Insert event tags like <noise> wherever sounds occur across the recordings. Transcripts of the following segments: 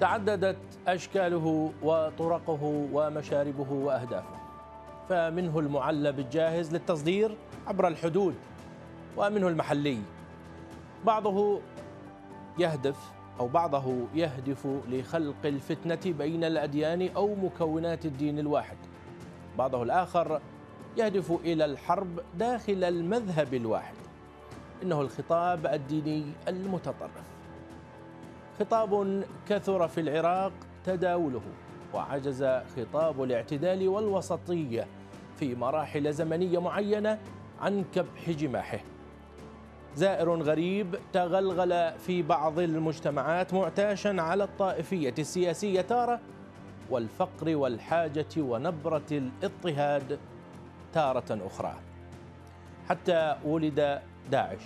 تعددت أشكاله وطرقه ومشاربه وأهدافه فمنه المعلب الجاهز للتصدير عبر الحدود ومنه المحلي بعضه يهدف أو بعضه يهدف لخلق الفتنة بين الأديان أو مكونات الدين الواحد بعضه الآخر يهدف إلى الحرب داخل المذهب الواحد إنه الخطاب الديني المتطرف خطاب كثر في العراق تداوله وعجز خطاب الاعتدال والوسطيه في مراحل زمنيه معينه عن كبح جماحه زائر غريب تغلغل في بعض المجتمعات معتاشا على الطائفيه السياسيه تاره والفقر والحاجه ونبره الاضطهاد تاره اخرى حتى ولد داعش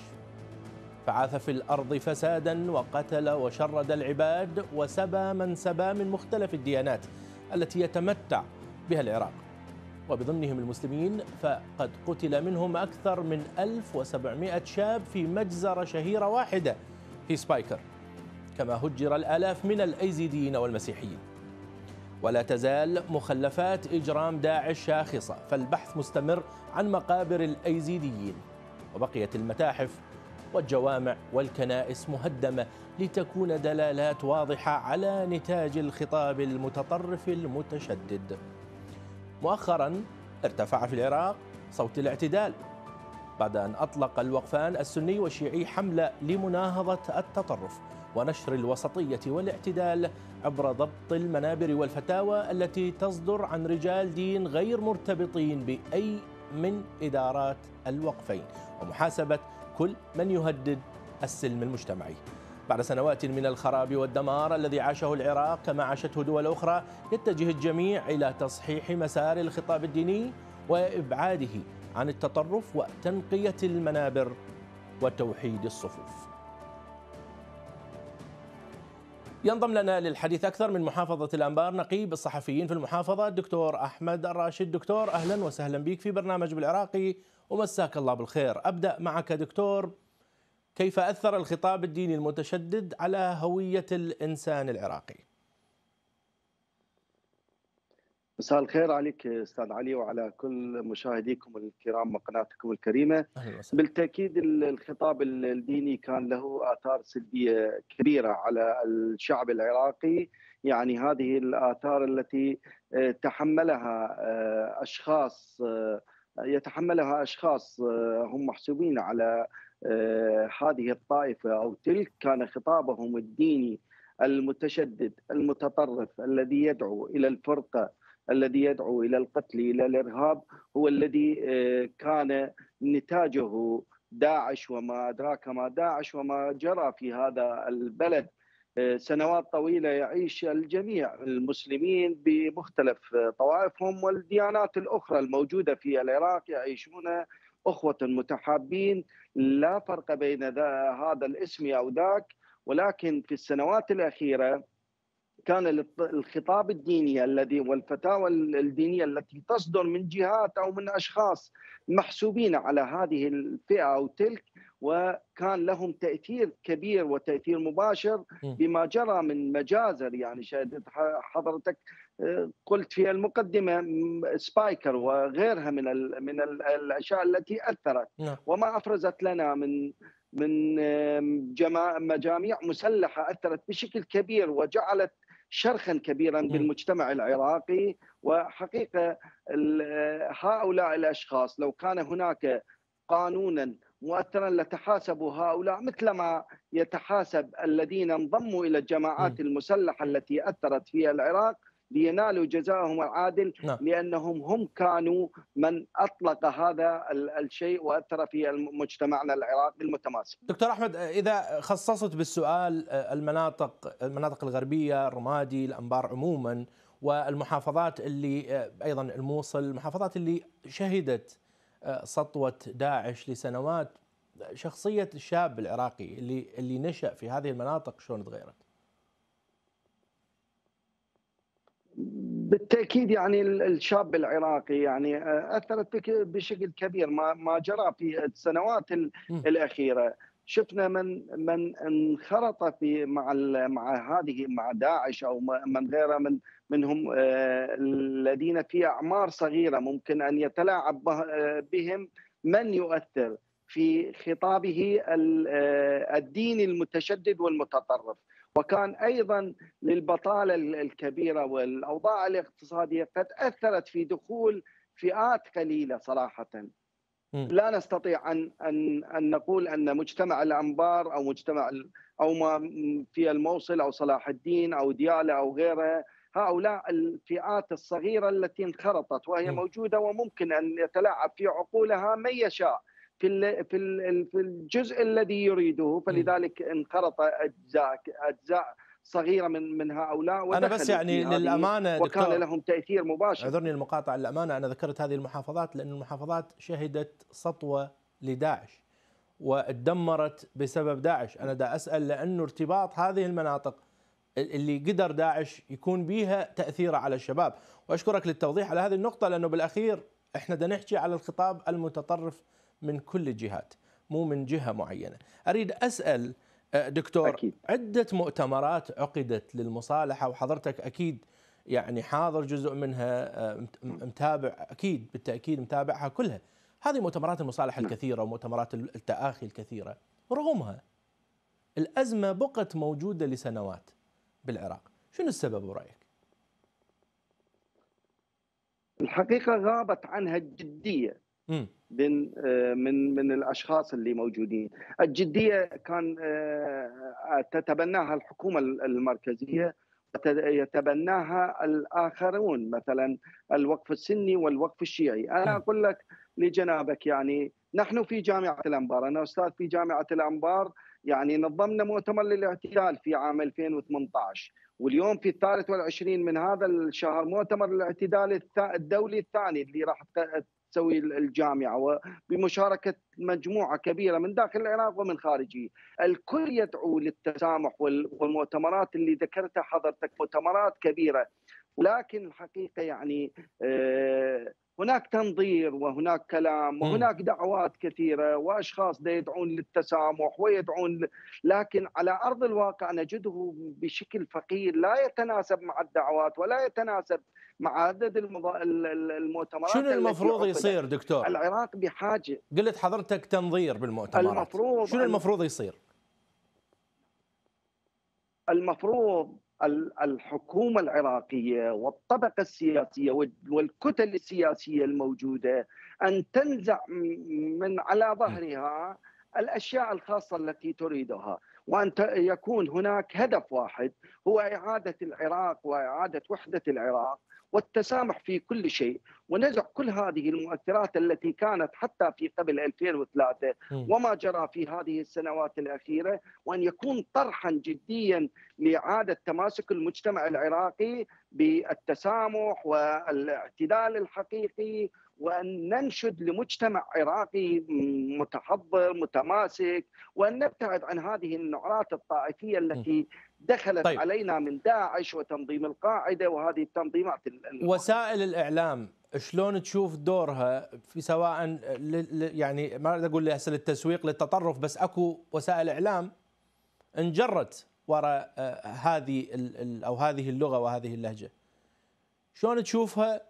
فعاث في الأرض فسادا وقتل وشرد العباد وسبى من سبى من مختلف الديانات التي يتمتع بها العراق وبضمنهم المسلمين فقد قتل منهم أكثر من 1700 شاب في مجزرة شهيرة واحدة في سبايكر كما هجر الآلاف من الأيزيديين والمسيحيين ولا تزال مخلفات إجرام داعش شاخصة فالبحث مستمر عن مقابر الأيزيديين وبقيت المتاحف والجوامع والكنائس مهدمة لتكون دلالات واضحة على نتاج الخطاب المتطرف المتشدد مؤخرا ارتفع في العراق صوت الاعتدال بعد أن أطلق الوقفان السني والشيعي حملة لمناهضة التطرف ونشر الوسطية والاعتدال عبر ضبط المنابر والفتاوى التي تصدر عن رجال دين غير مرتبطين بأي من إدارات الوقفين ومحاسبة كل من يهدد السلم المجتمعي بعد سنوات من الخراب والدمار الذي عاشه العراق كما عاشته دول أخرى يتجه الجميع إلى تصحيح مسار الخطاب الديني وإبعاده عن التطرف وتنقية المنابر وتوحيد الصفوف ينضم لنا للحديث أكثر من محافظة الأنبار نقيب الصحفيين في المحافظة الدكتور أحمد الراشد دكتور أهلا وسهلا بك في برنامج بالعراقي ومساك الله بالخير أبدأ معك دكتور كيف أثر الخطاب الديني المتشدد على هوية الإنسان العراقي مساء الخير عليك استاذ علي وعلى كل مشاهديكم الكرام وقناتكم الكريمه بالتاكيد الخطاب الديني كان له اثار سلبيه كبيره على الشعب العراقي يعني هذه الاثار التي آه، تحملها آه، اشخاص آه، يتحملها اشخاص آه، هم محسوبين على آه، هذه الطائفه او تلك كان خطابهم الديني المتشدد المتطرف الذي يدعو الى الفرقه الذي يدعو الى القتل الى الارهاب هو الذي آه، كان نتاجه داعش وما ادراك ما داعش وما جرى في هذا البلد سنوات طويلة يعيش الجميع المسلمين بمختلف طوائفهم والديانات الأخرى الموجودة في العراق يعيشون أخوة متحابين لا فرق بين هذا الاسم أو ذاك ولكن في السنوات الأخيرة كان الخطاب الديني الذي والفتاوى الدينية التي تصدر من جهات أو من أشخاص محسوبين على هذه الفئة أو تلك وكان لهم تاثير كبير وتاثير مباشر بما جرى من مجازر يعني شهدت حضرتك آه، قلت في المقدمه سبايكر وغيرها من من الاشياء التي اثرت نعم. وما افرزت لنا من من مجاميع مسلحه اثرت بشكل كبير وجعلت شرخا كبيرا بالمجتمع العراقي وحقيقه آه، هؤلاء الاشخاص لو كان هناك قانونا مؤثرا لتحاسب هؤلاء مثلما يتحاسب الذين انضموا الى الجماعات المسلحه التي اثرت في العراق لينالوا جزاءهم العادل نعم. لانهم هم كانوا من اطلق هذا الشيء واثر في مجتمعنا العراقي المتماسك. دكتور احمد اذا خصصت بالسؤال آه، المناطق المناطق الغربيه، الرمادي، الانبار عموما والمحافظات اللي آه، ايضا الموصل، المحافظات اللي شهدت سطوه داعش لسنوات شخصيه الشاب العراقي اللي اللي نشا في هذه المناطق شلون تغيرت؟ بالتاكيد يعني الشاب العراقي يعني آه، اثرت بشكل كبير ما ما جرى في السنوات الاخيره شفنا من من انخرط في مع مع هذه مع داعش او من غيره من منهم آه، الذين في اعمار صغيره ممكن ان يتلاعب آه، بهم من يؤثر في خطابه آه، الديني المتشدد والمتطرف وكان ايضا للبطاله الكبيره والاوضاع الاقتصاديه قد اثرت في دخول فئات قليله صراحه لا نستطيع ان ان ان نقول ان مجتمع الانبار او مجتمع او ما في الموصل او صلاح الدين او دياله او غيرها هؤلاء الفئات الصغيرة التي انخرطت وهي موجودة وممكن أن يتلاعب في عقولها من يشاء في في الجزء الذي يريده فلذلك انخرط اجزاء اجزاء صغيره من من هؤلاء انا بس يعني للامانه وكان لهم تاثير مباشر اعذرني المقاطعه للامانه انا ذكرت هذه المحافظات لان المحافظات شهدت سطوه لداعش وتدمرت بسبب داعش انا دا اسال لانه ارتباط هذه المناطق اللي قدر داعش يكون بيها تاثيره على الشباب واشكرك للتوضيح على هذه النقطه لانه بالاخير احنا بدنا نحكي على الخطاب المتطرف من كل الجهات مو من جهه معينه اريد اسال آه، دكتور أكيد. عده مؤتمرات عقدت للمصالحه وحضرتك اكيد يعني حاضر جزء منها آه، متابع اكيد بالتاكيد متابعها كلها هذه مؤتمرات المصالحه نعم. الكثيره ومؤتمرات التاخي الكثيره رغمها الازمه بقت موجوده لسنوات بالعراق شنو السبب برايك الحقيقه غابت عنها الجديه من آه، من من الاشخاص اللي موجودين، الجديه كان آه، تتبناها الحكومه المركزيه يتبناها الاخرون مثلا الوقف السني والوقف الشيعي، انا اقول لك لجنابك يعني نحن في جامعه الانبار، انا استاذ في جامعه الانبار يعني نظمنا مؤتمر للاعتدال في عام 2018 واليوم في الثالث والعشرين من هذا الشهر مؤتمر الاعتدال الدولي الثاني اللي راح تسوي الجامعة بمشاركة مجموعة كبيرة من داخل العراق ومن خارجه الكل يدعو للتسامح والمؤتمرات اللي ذكرتها حضرتك مؤتمرات كبيرة ولكن الحقيقة يعني آه، هناك تنظير وهناك كلام وهناك دعوات كثيره واشخاص يدعون للتسامح ويدعون لكن على ارض الواقع نجده بشكل فقير لا يتناسب مع الدعوات ولا يتناسب مع عدد المؤتمرات شنو المفروض يصير دكتور؟ العراق بحاجه قلت حضرتك تنظير بالمؤتمرات المفروض شنو المفروض يصير؟ المفروض الحكومه العراقيه والطبقه السياسيه والكتل السياسيه الموجوده ان تنزع من على ظهرها الاشياء الخاصه التي تريدها وان يكون هناك هدف واحد هو اعاده العراق واعاده وحده العراق والتسامح في كل شيء ونزع كل هذه المؤثرات التي كانت حتى في قبل 2003 وما جرى في هذه السنوات الاخيره وان يكون طرحا جديا لاعاده تماسك المجتمع العراقي بالتسامح والاعتدال الحقيقي وان ننشد لمجتمع عراقي متحضر متماسك وان نبتعد عن هذه النعرات الطائفيه التي دخلت طيب. علينا من داعش وتنظيم القاعده وهذه التنظيمات وسائل الاعلام شلون تشوف دورها في سواء يعني ما اريد اقول هسه للتسويق للتطرف بس اكو وسائل اعلام انجرت وراء آه، هذه او هذه اللغه وهذه اللهجه شلون تشوفها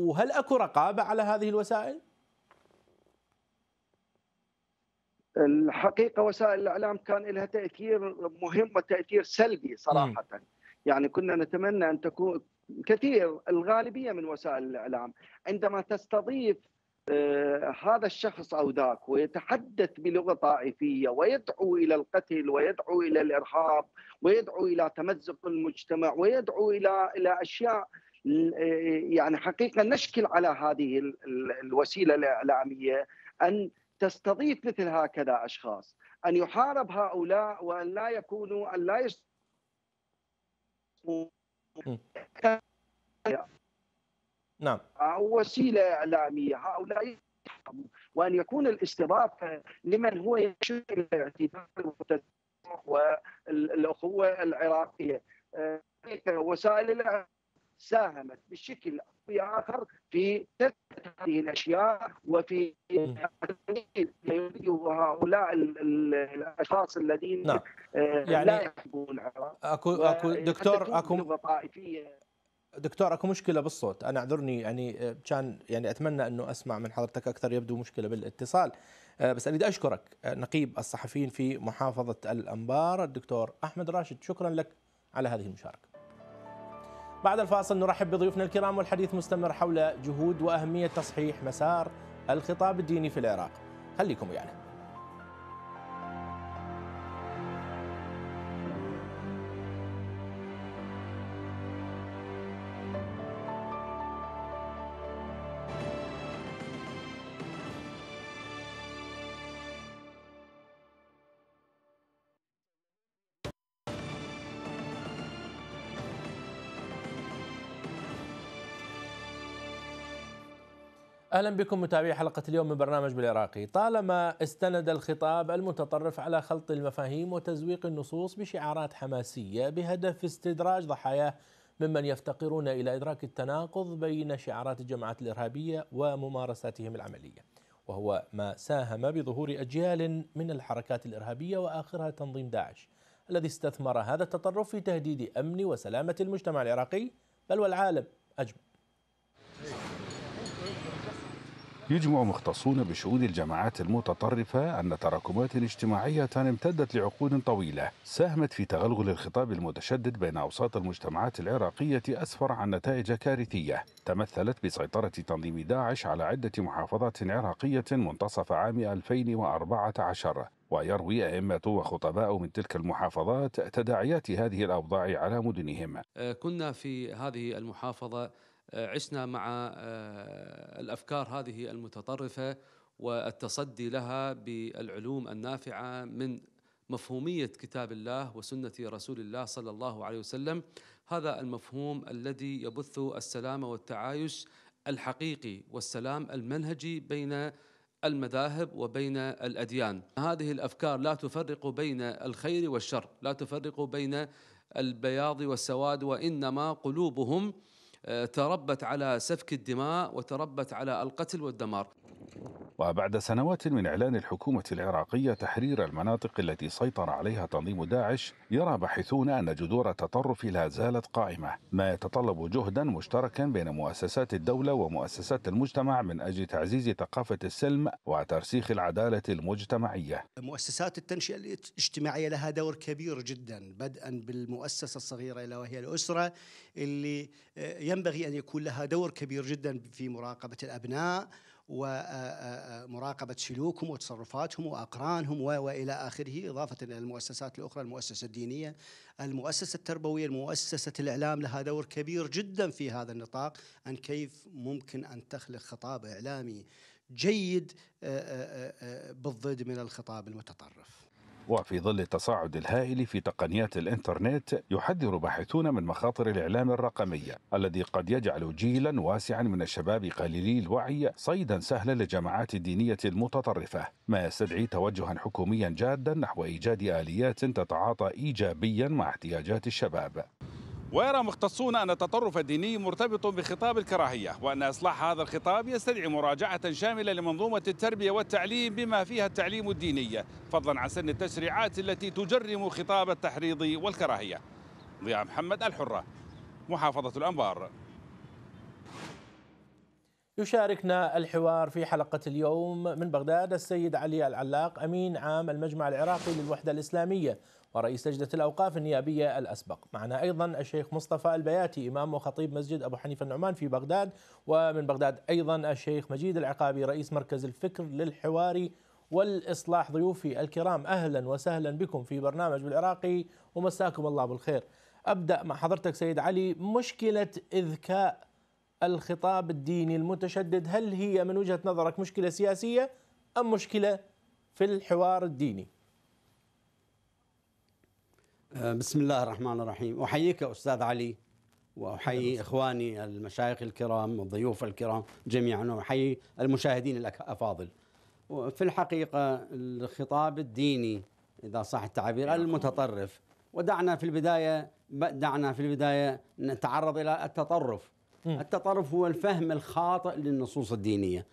وهل اكو رقابه على هذه الوسائل؟ الحقيقه وسائل الاعلام كان لها تاثير مهم وتاثير سلبي صراحه م. يعني كنا نتمنى ان تكون كثير الغالبيه من وسائل الاعلام عندما تستضيف آه، هذا الشخص او ذاك ويتحدث بلغه طائفيه ويدعو الى القتل ويدعو الى الارهاب ويدعو الى تمزق المجتمع ويدعو الى الى اشياء إيه، إيه، يعني حقيقه نشكل على هذه الوسيله الاعلاميه ان تستضيف مثل هكذا اشخاص ان يحارب هؤلاء وان لا يكونوا ان لا يصبوا نعم وسيله اعلاميه هؤلاء وان يكون الاستضافه لمن هو يشير الى الاعتدال والاخوه العراقيه آه، وسائل الاعلام ساهمت بشكل او باخر في هذه الاشياء وفي هؤلاء الاشخاص الذين نعم. آه، يعني لا يحبون اكو اكو دكتور اكو دكتور اكو مشكله بالصوت انا اعذرني يعني آه، كان يعني اتمنى انه اسمع من حضرتك اكثر يبدو مشكله بالاتصال آه، بس اريد اشكرك نقيب الصحفيين في محافظه الانبار الدكتور احمد راشد شكرا لك على هذه المشاركه بعد الفاصل نرحب بضيوفنا الكرام والحديث مستمر حول جهود وأهمية تصحيح مسار الخطاب الديني في العراق خليكم يعني. اهلا بكم متابعي حلقه اليوم من برنامج بالعراقي، طالما استند الخطاب المتطرف على خلط المفاهيم وتزويق النصوص بشعارات حماسيه بهدف استدراج ضحاياه ممن يفتقرون الى ادراك التناقض بين شعارات الجماعات الارهابيه وممارساتهم العمليه، وهو ما ساهم بظهور اجيال من الحركات الارهابيه واخرها تنظيم داعش، الذي استثمر هذا التطرف في تهديد امن وسلامه المجتمع العراقي بل والعالم اجمع. يجمع مختصون بشؤون الجماعات المتطرفة أن تراكمات اجتماعية امتدت لعقود طويلة ساهمت في تغلغل الخطاب المتشدد بين أوساط المجتمعات العراقية أسفر عن نتائج كارثية تمثلت بسيطرة تنظيم داعش على عدة محافظات عراقية منتصف عام 2014 ويروي أئمة وخطباء من تلك المحافظات تداعيات هذه الأوضاع على مدنهم آه، كنا في هذه المحافظة عشنا مع آه، الافكار هذه المتطرفه والتصدي لها بالعلوم النافعه من مفهوميه كتاب الله وسنه رسول الله صلى الله عليه وسلم هذا المفهوم الذي يبث السلام والتعايش الحقيقي والسلام المنهجي بين المذاهب وبين الاديان هذه الافكار لا تفرق بين الخير والشر لا تفرق بين البياض والسواد وانما قلوبهم آه، تربت على سفك الدماء وتربت على القتل والدمار وبعد سنوات من إعلان الحكومة العراقية تحرير المناطق التي سيطر عليها تنظيم داعش يرى باحثون أن جذور التطرف لا زالت قائمة ما يتطلب جهدا مشتركا بين مؤسسات الدولة ومؤسسات المجتمع من أجل تعزيز ثقافة السلم وترسيخ العدالة المجتمعية مؤسسات التنشئة الاجتماعية لها دور كبير جدا بدءا بالمؤسسة الصغيرة إلى وهي الأسرة اللي آه، ينبغي أن يكون لها دور كبير جدا في مراقبة الأبناء ومراقبة سلوكهم وتصرفاتهم وأقرانهم وإلى آخره إضافة إلى المؤسسات الأخرى المؤسسة الدينية المؤسسة التربوية مؤسسة الإعلام لها دور كبير جدا في هذا النطاق أن كيف ممكن أن تخلق خطاب إعلامي جيد آه، آه، آه، بالضد من الخطاب المتطرف وفي ظل التصاعد الهائل في تقنيات الإنترنت يحذر باحثون من مخاطر الإعلام الرقمي الذي قد يجعل جيلا واسعا من الشباب قليلي الوعي صيدا سهلا للجماعات الدينية المتطرفة ما يستدعي توجها حكوميا جادا نحو إيجاد آليات تتعاطى إيجابيا مع احتياجات الشباب ويرى مختصون أن التطرف الديني مرتبط بخطاب الكراهية وأن إصلاح هذا الخطاب يستدعي مراجعة شاملة لمنظومة التربية والتعليم بما فيها التعليم الديني فضلا عن سن التشريعات التي تجرم خطاب التحريض والكراهية ضياء محمد الحرة محافظة الأنبار يشاركنا الحوار في حلقة اليوم من بغداد السيد علي العلاق أمين عام المجمع العراقي للوحدة الإسلامية ورئيس لجنة الأوقاف النيابية الأسبق معنا أيضا الشيخ مصطفى البياتي إمام وخطيب مسجد أبو حنيفة النعمان في بغداد ومن بغداد أيضا الشيخ مجيد العقابي رئيس مركز الفكر للحوار والإصلاح ضيوفي الكرام أهلا وسهلا بكم في برنامج بالعراقي ومساكم الله بالخير أبدأ مع حضرتك سيد علي مشكلة إذكاء الخطاب الديني المتشدد هل هي من وجهة نظرك مشكلة سياسية أم مشكلة في الحوار الديني آه، بسم الله الرحمن الرحيم أحييك أستاذ علي وأحيي إخواني المشايخ الكرام والضيوف الكرام جميعا وأحيي المشاهدين الأفاضل في الحقيقة الخطاب الديني إذا صح التعبير نعم. المتطرف ودعنا في البداية دعنا في البداية نتعرض إلى التطرف التطرف هو الفهم الخاطئ للنصوص الدينية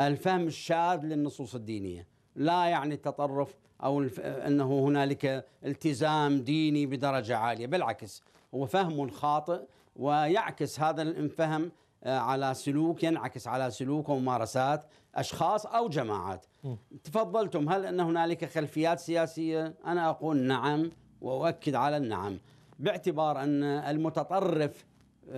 الفهم الشاذ للنصوص الدينية لا يعني التطرف أو أنه هنالك التزام ديني بدرجة عالية بالعكس هو فهم خاطئ ويعكس هذا الفهم آه، على سلوك ينعكس على سلوك وممارسات أشخاص أو جماعات م. تفضلتم هل أن هنالك خلفيات سياسية أنا أقول نعم وأؤكد على النعم باعتبار أن المتطرف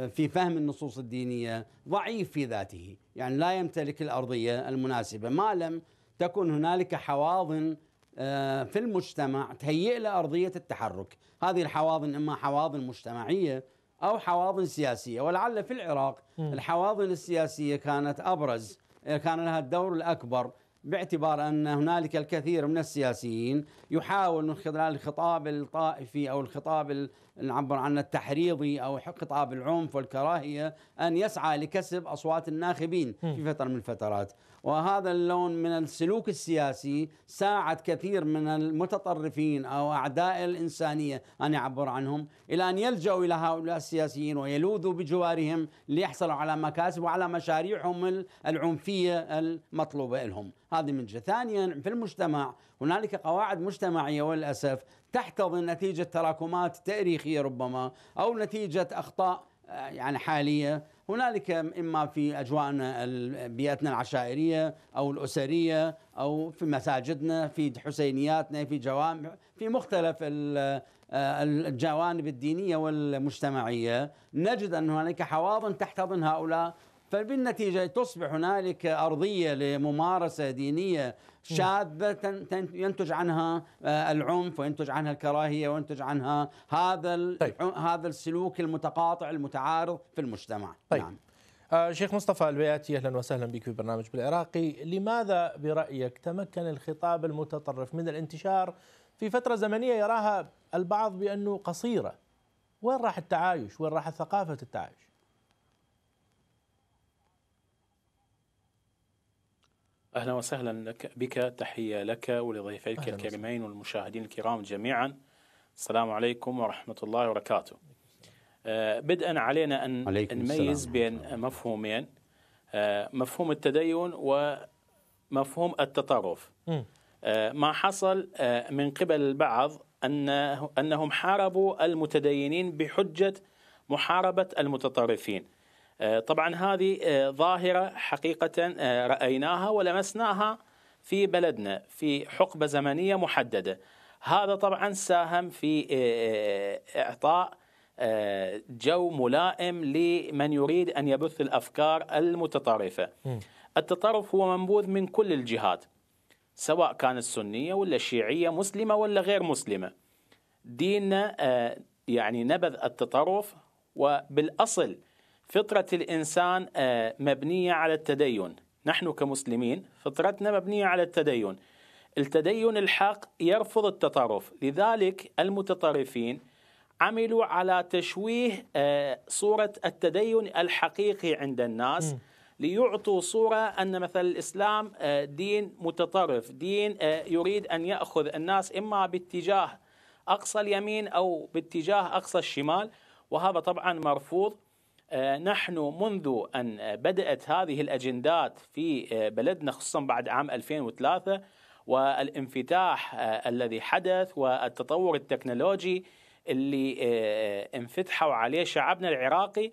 في فهم النصوص الدينية ضعيف في ذاته يعني لا يمتلك الأرضية المناسبة ما لم تكن هنالك حواضن آه، في المجتمع تهيئ له أرضية التحرك هذه الحواضن إما حواضن مجتمعية أو حواضن سياسية ولعل في العراق الحواضن السياسية كانت أبرز آه، كان لها الدور الأكبر باعتبار أن هنالك الكثير من السياسيين يحاول من خلال الخطاب الطائفي أو الخطاب نعبر عنه التحريضي أو خطاب العنف والكراهية أن يسعى لكسب أصوات الناخبين في فترة من الفترات وهذا اللون من السلوك السياسي ساعد كثير من المتطرفين أو أعداء الإنسانية أن يعبر عنهم إلى أن يلجأوا إلى هؤلاء السياسيين ويلوذوا بجوارهم ليحصلوا على مكاسب وعلى مشاريعهم العنفية المطلوبة لهم هذه من جهة ثانيا في المجتمع هنالك قواعد مجتمعية وللأسف تحتضن نتيجة تراكمات تاريخية ربما أو نتيجة أخطاء آه، يعني حالية هنالك إما في أجواءنا بيئتنا العشائرية أو الأسرية أو في مساجدنا في حسينياتنا في جوامع في مختلف آه، الجوانب الدينية والمجتمعية نجد أن هنالك حواضن تحتضن هؤلاء فبالنتيجة تصبح هنالك أرضية لممارسة دينية شاذة ينتج عنها آه، العنف وينتج عنها الكراهية وينتج عنها هذا طيب. هذا السلوك المتقاطع المتعارض في المجتمع طيب. نعم. آه شيخ مصطفى البياتي اهلا وسهلا بك في برنامج بالعراقي، لماذا برايك تمكن الخطاب المتطرف من الانتشار في فتره زمنيه يراها البعض بانه قصيره؟ وين راح التعايش؟ وين راح ثقافه التعايش؟ أهلا وسهلا لك بك تحية لك ولضيفيك الكريمين والمشاهدين الكرام جميعا السلام عليكم ورحمة الله وبركاته آه، بدءا علينا أن نميز بين مفهومين آه، مفهوم التدين ومفهوم التطرف آه، ما حصل من قبل البعض أنه أنهم حاربوا المتدينين بحجة محاربة المتطرفين آه، طبعا هذه آه، ظاهرة حقيقة آه، رأيناها ولمسناها في بلدنا في حقبة زمنية محددة هذا طبعا ساهم في إعطاء جو ملائم لمن يريد أن يبث الأفكار المتطرفة التطرف هو منبوذ من كل الجهات سواء كانت سنية ولا شيعية مسلمة ولا غير مسلمة ديننا يعني نبذ التطرف وبالأصل فطرة الإنسان آه، مبنية على التدين نحن كمسلمين فطرتنا مبنية على التدين التدين الحق يرفض التطرف لذلك المتطرفين عملوا على تشويه آه، صورة التدين الحقيقي عند الناس ليعطوا صورة أن مثلا الإسلام آه، دين متطرف دين يريد أن يأخذ الناس إما باتجاه أقصى اليمين أو باتجاه أقصى الشمال وهذا طبعا مرفوض آه، نحن منذ أن بدأت هذه الأجندات في آه، بلدنا خصوصا بعد عام 2003 والانفتاح آه، الذي حدث والتطور التكنولوجي اللي انفتحوا عليه شعبنا العراقي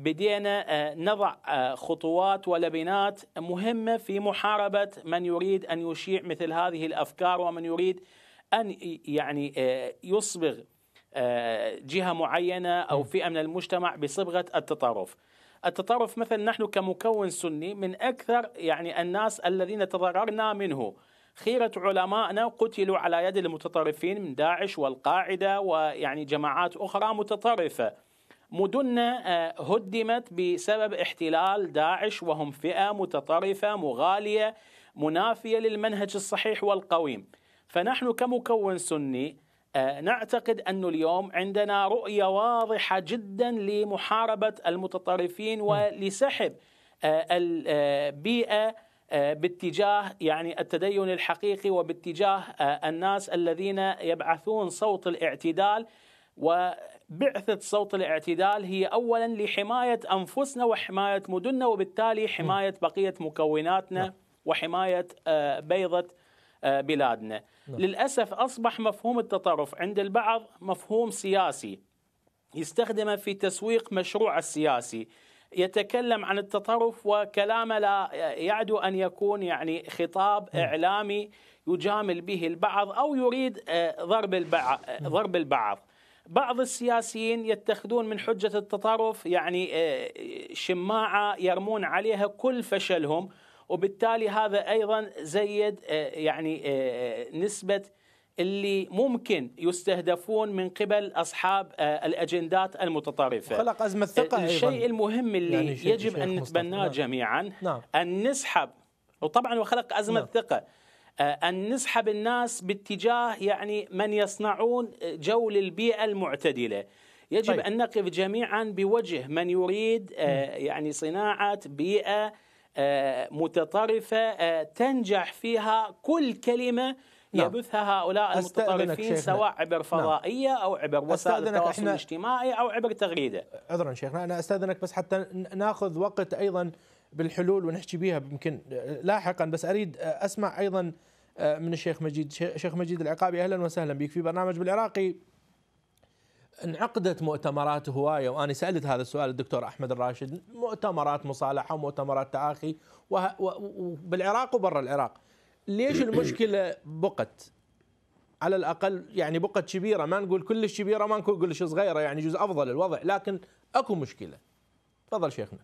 بدينا نضع خطوات ولبنات مهمة في محاربة من يريد أن يشيع مثل هذه الأفكار ومن يريد أن يعني يصبغ آه، جهه معينه او فئه من المجتمع بصبغه التطرف. التطرف مثلا نحن كمكون سني من اكثر يعني الناس الذين تضررنا منه. خيرة علمائنا قتلوا على يد المتطرفين من داعش والقاعدة ويعني جماعات أخرى متطرفة مدننا آه، هدمت بسبب احتلال داعش وهم فئة متطرفة مغالية منافية للمنهج الصحيح والقويم فنحن كمكون سني آه، نعتقد أن اليوم عندنا رؤية واضحة جدا لمحاربة المتطرفين ولسحب آه، البيئة آه، باتجاه يعني التدين الحقيقي وباتجاه الناس الذين يبعثون صوت الاعتدال وبعثة صوت الاعتدال هي أولا لحماية أنفسنا وحماية مدننا وبالتالي حماية بقية مكوناتنا نعم. وحماية بيضة آه، بلادنا نعم. للأسف أصبح مفهوم التطرف عند البعض مفهوم سياسي يستخدمه في تسويق مشروع السياسي يتكلم عن التطرف وكلامه لا يعدو أن يكون يعني خطاب نعم. إعلامي يجامل به البعض أو يريد آه، ضرب البعض, آه، نعم. ضرب البعض بعض السياسيين يتخذون من حجة التطرف يعني شماعة يرمون عليها كل فشلهم وبالتالي هذا ايضا زيد آه، يعني آه، آه، نسبه اللي ممكن يستهدفون من قبل اصحاب الاجندات المتطرفه خلق ازمه ثقه الشيء أيضاً. المهم اللي يعني شيء يجب ان نتبناه نعم. جميعا نعم. ان نسحب وطبعا وخلق ازمه نعم. ثقه ان نسحب الناس باتجاه يعني من يصنعون جو للبيئه المعتدله يجب طيب. ان نقف جميعا بوجه من يريد يعني صناعه بيئه آه، متطرفة آه، تنجح فيها كل كلمة نعم. يبثها هؤلاء المتطرفين سواء عبر نعم. فضائية أو عبر وسائل التواصل الاجتماعي أو عبر تغريدة عذرا شيخنا أنا أستاذنك بس حتى ناخذ وقت أيضا بالحلول ونحكي بها يمكن آه، لاحقا بس أريد أسمع أيضا من الشيخ مجيد شيخ مجيد العقابي أهلا وسهلا بك في برنامج بالعراقي انعقدت مؤتمرات هوايه وانا سالت هذا السؤال الدكتور احمد الراشد مؤتمرات مصالحه ومؤتمرات تعاقي بالعراق وبرا العراق ليش المشكله بقت على الاقل يعني بقت كبيره ما نقول كلش كبيره ما نقول كلش صغيره يعني جزء افضل الوضع لكن اكو مشكله تفضل شيخنا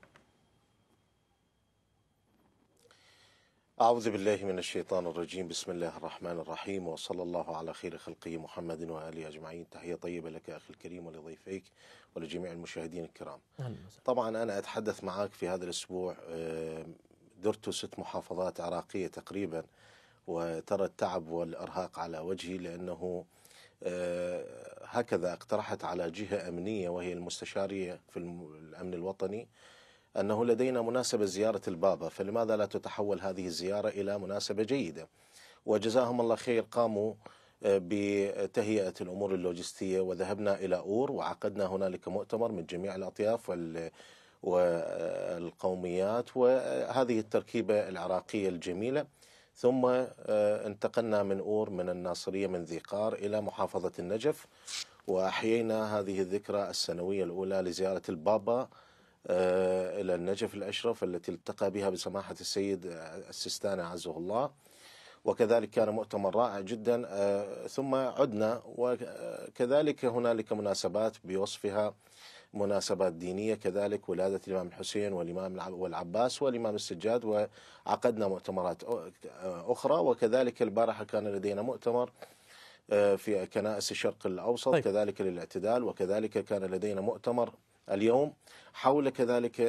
أعوذ بالله من الشيطان الرجيم بسم الله الرحمن الرحيم وصلى الله على خير خلقه محمد وآله أجمعين تحية طيبة لك أخي الكريم ولضيفيك ولجميع المشاهدين الكرام طبعا أنا أتحدث معك في هذا الأسبوع آه، درت ست محافظات عراقية تقريبا وترى التعب والإرهاق على وجهي لأنه آه، هكذا اقترحت على جهة أمنية وهي المستشارية في الأمن الوطني أنه لدينا مناسبة زيارة البابا فلماذا لا تتحول هذه الزيارة إلى مناسبة جيدة وجزاهم الله خير قاموا آه، بتهيئة الأمور اللوجستية وذهبنا إلى أور وعقدنا هنالك مؤتمر من جميع الأطياف والقوميات وهذه التركيبة العراقية الجميلة ثم آه، انتقلنا من أور من الناصرية من ذي قار إلى محافظة النجف وأحيينا هذه الذكرى السنوية الأولى لزيارة البابا آه، إلى النجف الأشرف التي التقى بها بسماحة السيد السيستاني عزه الله وكذلك كان مؤتمر رائع جدا آه، ثم عدنا وكذلك هنالك مناسبات بوصفها مناسبات دينية كذلك ولادة الإمام الحسين والإمام والعباس والإمام السجاد وعقدنا مؤتمرات أخرى وكذلك البارحة كان لدينا مؤتمر آه، في كنائس الشرق الأوسط طيب. كذلك للاعتدال وكذلك كان لدينا مؤتمر اليوم حول كذلك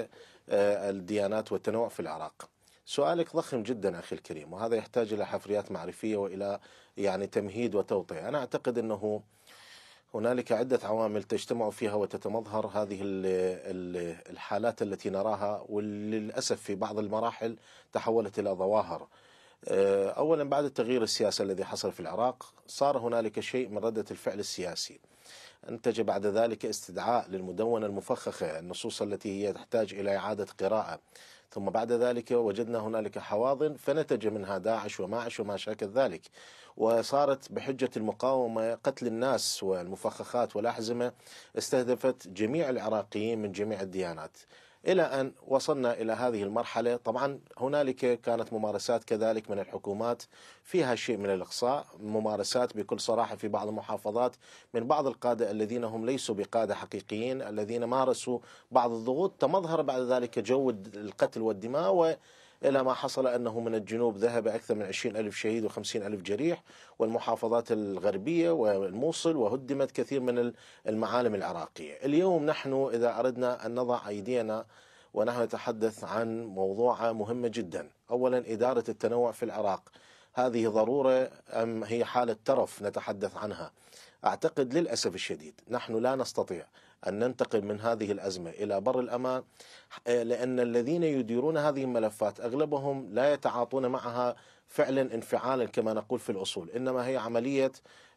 آه، الديانات والتنوع في العراق سؤالك ضخم جدا اخي الكريم وهذا يحتاج الى حفريات معرفيه والى يعني تمهيد وتوطئه، انا اعتقد انه هنالك عده عوامل تجتمع فيها وتتمظهر هذه الحالات التي نراها وللاسف في بعض المراحل تحولت الى ظواهر. آه، اولا بعد التغيير السياسي الذي حصل في العراق صار هنالك شيء من رده الفعل السياسي. أنتج بعد ذلك استدعاء للمدونة المفخخة النصوص التي هي تحتاج إلى إعادة قراءة ثم بعد ذلك وجدنا هنالك حواضن فنتج منها داعش وماعش وما شاكل ذلك وصارت بحجة المقاومة قتل الناس والمفخخات والأحزمة استهدفت جميع العراقيين من جميع الديانات إلى أن وصلنا إلى هذه المرحلة طبعا هنالك كانت ممارسات كذلك من الحكومات فيها شيء من الإقصاء ممارسات بكل صراحة في بعض المحافظات من بعض القادة الذين هم ليسوا بقادة حقيقيين الذين مارسوا بعض الضغوط تمظهر بعد ذلك جو القتل والدماء إلى ما حصل أنه من الجنوب ذهب أكثر من 20 ألف شهيد و50 ألف جريح والمحافظات الغربية والموصل وهدمت كثير من المعالم العراقية اليوم نحن إذا أردنا أن نضع أيدينا ونحن نتحدث عن موضوعة مهمة جدا أولا إدارة التنوع في العراق هذه ضرورة أم هي حالة ترف نتحدث عنها أعتقد للأسف الشديد نحن لا نستطيع أن ننتقل من هذه الأزمة إلى بر الأمان إيه، لأن الذين يديرون هذه الملفات أغلبهم لا يتعاطون معها فعلا انفعالا كما نقول في الأصول إنما هي عملية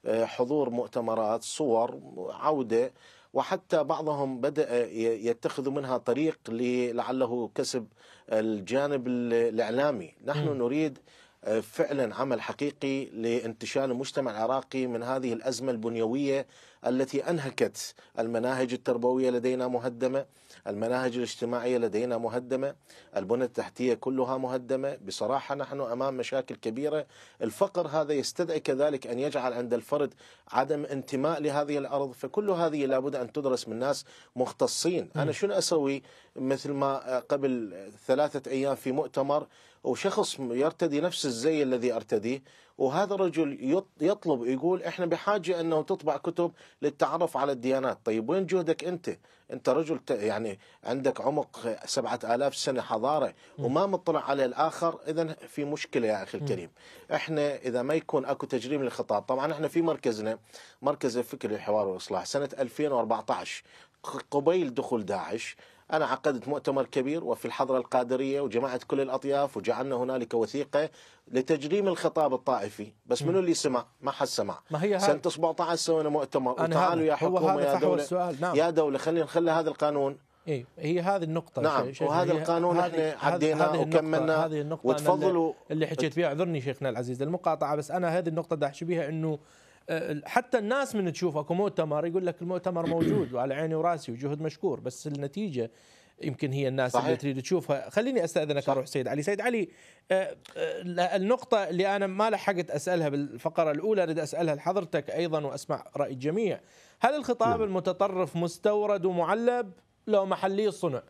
إيه، حضور مؤتمرات صور عودة وحتى بعضهم بدأ يتخذ منها طريق لعله كسب الجانب الإعلامي نحن نريد إيه، فعلا عمل حقيقي لانتشال المجتمع العراقي من هذه الأزمة البنيوية التي أنهكت المناهج التربوية لدينا مهدمة المناهج الاجتماعية لدينا مهدمة البنى التحتية كلها مهدمة بصراحة نحن أمام مشاكل كبيرة الفقر هذا يستدعي كذلك أن يجعل عند الفرد عدم انتماء لهذه الأرض فكل هذه لابد أن تدرس من ناس مختصين أنا شنو أسوي مثل ما قبل ثلاثة أيام في مؤتمر وشخص يرتدي نفس الزي الذي أرتديه وهذا الرجل يطلب يقول احنا بحاجه انه تطبع كتب للتعرف على الديانات طيب وين جهدك انت انت رجل يعني عندك عمق سبعة آلاف سنة حضارة وما مطلع على الآخر إذا في مشكلة يا أخي الكريم إحنا إذا ما يكون أكو تجريم للخطاب طبعا إحنا في مركزنا مركز الفكر للحوار والإصلاح سنة 2014 قبيل دخول داعش أنا عقدت مؤتمر كبير وفي الحضرة القادرية وجمعت كل الأطياف وجعلنا هنالك وثيقة لتجريم الخطاب الطائفي بس منو اللي سمع ما حد سمع ما هي سنة 17 سوينا مؤتمر وتعالوا يا حكومة يا دولة السؤال. نعم. يا دولة خلينا نخلي هذا القانون إيه هي هذه النقطة نعم شيخ وهذا القانون احنا عدينا وكملنا هذه النقطة وتفضلوا اللي حكيت فيها اعذرني شيخنا العزيز المقاطعة بس أنا هذه النقطة بدي احكي بها إنه حتى الناس من تشوف اكو مؤتمر يقول لك المؤتمر موجود وعلى عيني وراسي وجهد مشكور بس النتيجه يمكن هي الناس صحيح. اللي تريد تشوفها خليني استاذنك اروح سيد علي سيد علي آه، آه، النقطه اللي انا ما لحقت اسالها بالفقره الاولى اريد اسالها لحضرتك ايضا واسمع راي الجميع هل الخطاب م. نعم. المتطرف مستورد ومعلب لو محلي الصنع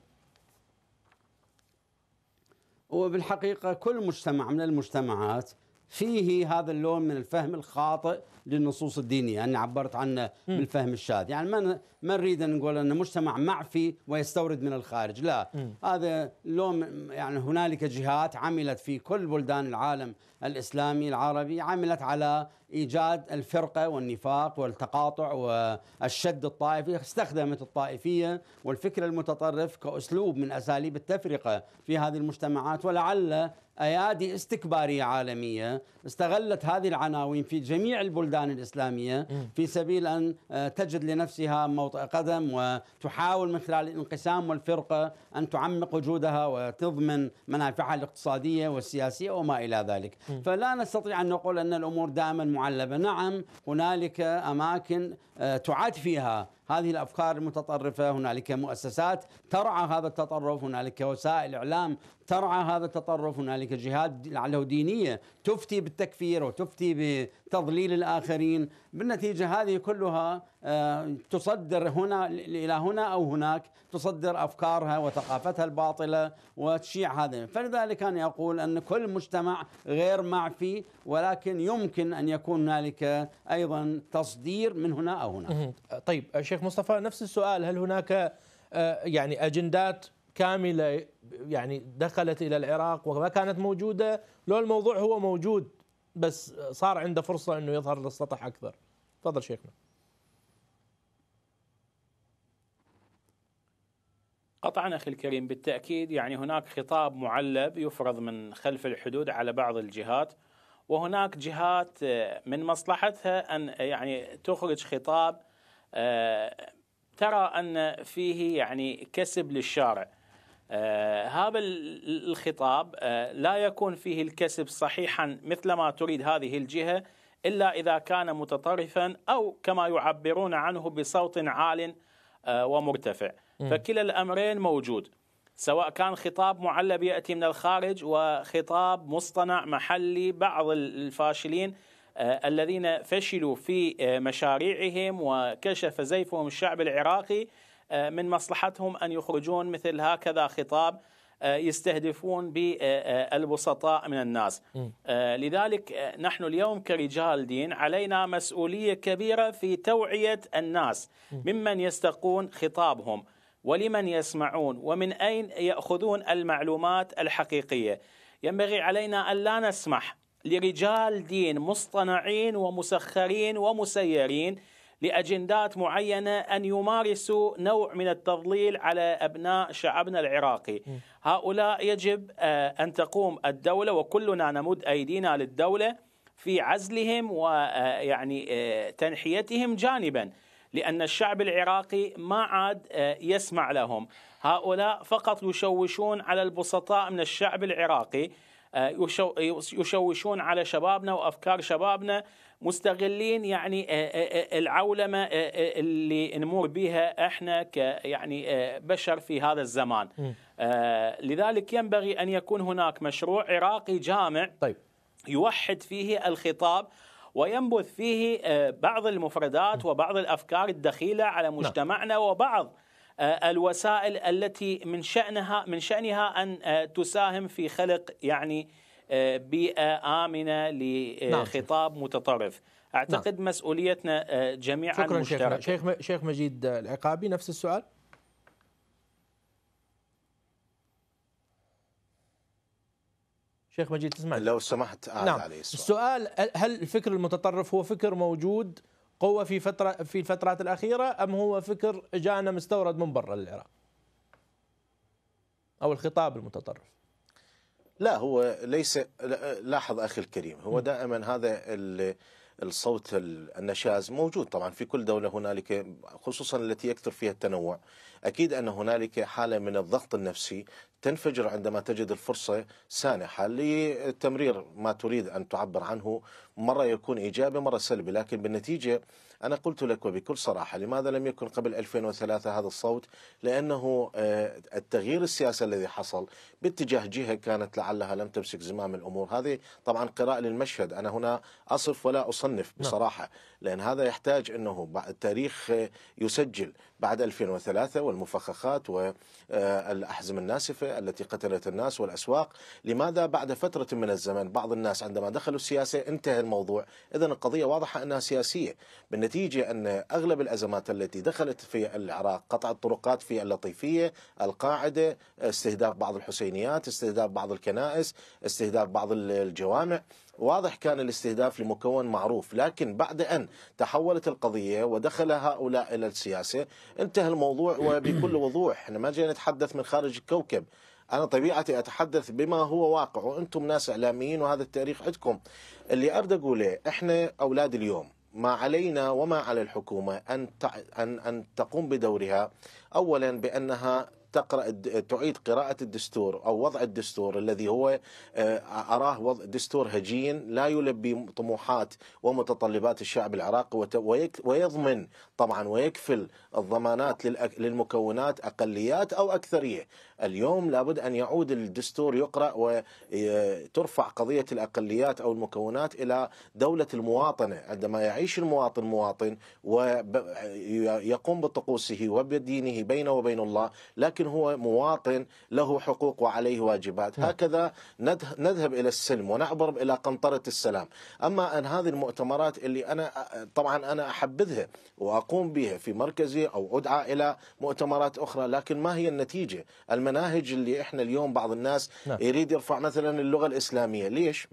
هو بالحقيقه كل مجتمع من المجتمعات فيه هذا اللون من الفهم الخاطئ للنصوص الدينية أن عبرت عنه م. بالفهم الشاذ يعني ما ما نريد أن نقول أن مجتمع معفي ويستورد من الخارج لا م. هذا لوم يعني هنالك جهات عملت في كل بلدان العالم الإسلامي العربي عملت على إيجاد الفرقة والنفاق والتقاطع والشد الطائفي استخدمت الطائفية والفكر المتطرف كأسلوب من أساليب التفرقة في هذه المجتمعات ولعل أيادي استكبارية عالمية استغلت هذه العناوين في جميع البلدان البلدان الإسلامية في سبيل أن آه، تجد لنفسها موطئ قدم وتحاول من خلال الانقسام والفرقة أن تعمق وجودها وتضمن منافعها الاقتصادية والسياسية وما إلى ذلك فلا نستطيع أن نقول أن الأمور دائما معلبة نعم هنالك أماكن آه، تعاد فيها هذه الافكار المتطرفه هنالك مؤسسات ترعى هذا التطرف هنالك وسائل اعلام ترعى هذا التطرف هنالك جهات لعله دينيه تفتي بالتكفير وتفتي بتضليل الاخرين بالنتيجة هذه كلها آه، تصدر هنا إلى هنا أو هناك تصدر أفكارها وثقافتها الباطلة وتشيع هذا فلذلك أنا أقول أن كل مجتمع غير معفي ولكن يمكن أن يكون هنالك أيضا تصدير من هنا أو هناك طيب شيخ مصطفى نفس السؤال هل هناك آه، يعني أجندات كاملة يعني دخلت إلى العراق وما كانت موجودة لو الموضوع هو موجود بس صار عنده فرصة أنه يظهر للسطح أكثر تفضل شيخنا قطعا اخي الكريم بالتاكيد يعني هناك خطاب معلب يفرض من خلف الحدود على بعض الجهات وهناك جهات آه، من مصلحتها ان آه، يعني تخرج خطاب آه، ترى ان فيه يعني كسب للشارع هذا الخطاب لا يكون فيه الكسب صحيحا مثل ما تريد هذه الجهه إلا إذا كان متطرفا أو كما يعبرون عنه بصوت عال آه، ومرتفع فكلا الأمرين موجود سواء كان خطاب معلب يأتي من الخارج وخطاب مصطنع محلي بعض الفاشلين آه، الذين فشلوا في آه، مشاريعهم وكشف زيفهم الشعب العراقي من مصلحتهم أن يخرجون مثل هكذا خطاب آه، يستهدفون بالبسطاء من الناس آه، لذلك آه، نحن اليوم كرجال دين علينا مسؤولية كبيرة في توعية الناس ممن يستقون خطابهم ولمن يسمعون ومن أين يأخذون المعلومات الحقيقية ينبغي علينا أن لا نسمح لرجال دين مصطنعين ومسخرين ومسيرين لأجندات معينة أن يمارسوا نوع من التضليل على أبناء شعبنا العراقي هؤلاء يجب آه، أن تقوم الدولة وكلنا نمد أيدينا للدولة في عزلهم ويعني آه، آه، تنحيتهم جانبا لأن الشعب العراقي ما عاد يسمع لهم هؤلاء فقط يشوشون على البسطاء من الشعب العراقي آه، يشوشون على شبابنا وافكار شبابنا مستغلين يعني آه، آه، العولمه اللي نمر بها احنا ك يعني بشر في هذا الزمان لذلك ينبغي ان يكون هناك مشروع عراقي جامع طيب يوحد فيه الخطاب وينبث فيه بعض المفردات وبعض الافكار الدخيله على نعم. مجتمعنا وبعض آه، الوسائل التي من شأنها من شأنها أن آه، تساهم في خلق يعني آه، بيئة آمنة نعم، لخطاب متطرف أعتقد نعم. مسؤوليتنا جميعا شكرا مشتركة شيخ شيخ مجيد العقابي نفس السؤال شيخ مجيد تسمع لو سمحت نعم. عليه السؤال. السؤال هل الفكر المتطرف هو فكر موجود قوه في فتره في الفترات الاخيره ام هو فكر جاءنا مستورد من برا العراق؟ او الخطاب المتطرف. لا هو ليس لاحظ اخي الكريم هو دائما هذا الصوت النشاز موجود طبعا في كل دوله هنالك خصوصا التي يكثر فيها التنوع أكيد أن هنالك حالة من الضغط النفسي تنفجر عندما تجد الفرصة سانحة لتمرير ما تريد أن تعبر عنه مرة يكون إيجابي مرة سلبي لكن بالنتيجة أنا قلت لك وبكل صراحة لماذا لم يكن قبل 2003 هذا الصوت لأنه آه، التغيير السياسي الذي حصل باتجاه جهة كانت لعلها لم تمسك زمام الأمور هذه طبعا قراءة للمشهد أنا هنا أصف ولا أصنف نعم. بصراحة لأن هذا يحتاج أنه التاريخ يسجل بعد 2003 والمفخخات والأحزم آه، الناسفة التي قتلت الناس والأسواق لماذا بعد فترة من الزمن بعض الناس عندما دخلوا السياسة انتهى الموضوع إذا القضية واضحة أنها سياسية بالنتيجة النتيجة أن أغلب الأزمات التي دخلت في العراق قطع الطرقات في اللطيفية القاعدة استهداف بعض الحسينيات استهداف بعض الكنائس استهداف بعض الجوامع واضح كان الاستهداف لمكون معروف لكن بعد أن تحولت القضية ودخل هؤلاء إلى السياسة انتهى الموضوع <clears throat> وبكل وضوح احنا ما جينا نتحدث من خارج الكوكب أنا طبيعتي أتحدث بما هو واقع وأنتم ناس إعلاميين وهذا التاريخ عندكم اللي أرد أقوله إحنا أولاد اليوم ما علينا وما على الحكومة أن أن أن تقوم بدورها أولا بأنها تقرا تعيد قراءه الدستور او وضع الدستور الذي هو آه، اراه وضع دستور هجين لا يلبي طموحات ومتطلبات الشعب العراقي ويضمن طبعا ويكفل الضمانات للمكونات اقليات او اكثريه اليوم لابد أن يعود الدستور يقرأ وترفع قضية الأقليات أو المكونات إلى دولة المواطنة عندما يعيش المواطن مواطن ويقوم بطقوسه وبدينه بينه وبين الله لكن هو مواطن له حقوق وعليه واجبات نعم. هكذا نذهب إلى السلم ونعبر إلى قنطرة السلام أما أن هذه المؤتمرات اللي أنا طبعا أنا أحبذها وأقوم بها في مركزي أو أدعى إلى مؤتمرات أخرى لكن ما هي النتيجة المن المناهج اللي احنا اليوم بعض الناس نعم. يريد يرفع مثلا اللغه الاسلاميه ليش